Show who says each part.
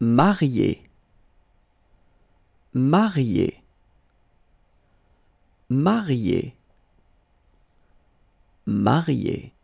Speaker 1: marié marié marié marié